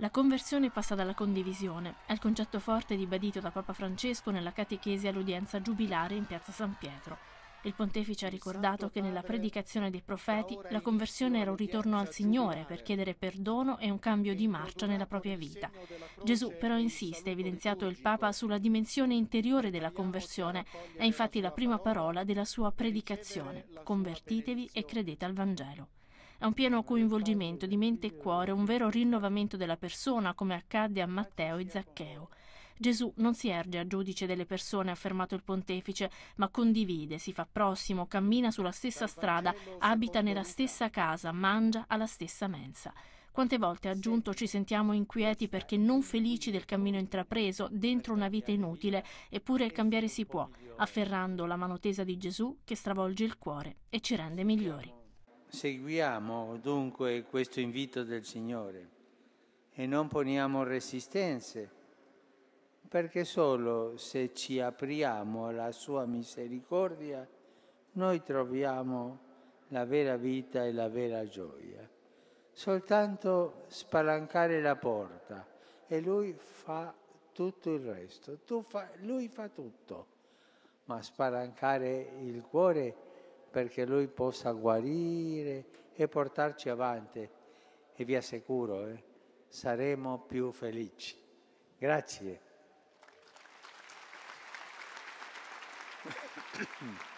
La conversione passa dalla condivisione, al concetto forte ribadito da Papa Francesco nella catechesi all'udienza giubilare in piazza San Pietro. Il pontefice ha ricordato che nella predicazione dei profeti la conversione era un ritorno al Signore per chiedere perdono e un cambio di marcia nella propria vita. Gesù però insiste, evidenziato il Papa, sulla dimensione interiore della conversione, è infatti la prima parola della sua predicazione, convertitevi e credete al Vangelo. È un pieno coinvolgimento di mente e cuore, un vero rinnovamento della persona, come accadde a Matteo e Zaccheo. Gesù non si erge a giudice delle persone, ha affermato il pontefice, ma condivide, si fa prossimo, cammina sulla stessa strada, abita nella stessa casa, mangia alla stessa mensa. Quante volte, ha aggiunto, ci sentiamo inquieti perché non felici del cammino intrapreso, dentro una vita inutile, eppure cambiare si può, afferrando la mano tesa di Gesù che stravolge il cuore e ci rende migliori. Seguiamo dunque questo invito del Signore e non poniamo resistenze, perché solo se ci apriamo alla sua misericordia noi troviamo la vera vita e la vera gioia. Soltanto spalancare la porta e lui fa tutto il resto, fa, lui fa tutto, ma spalancare il cuore è perché Lui possa guarire e portarci avanti e vi assicuro eh, saremo più felici. Grazie.